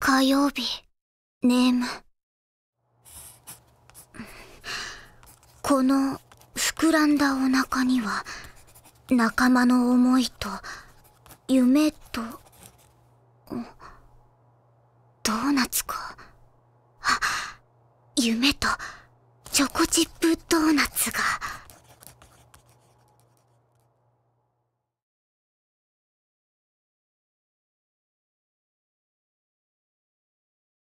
火曜日ネームこの膨らんだお腹には仲間の思いと夢とドーナツか夢とチョコチップドーナツが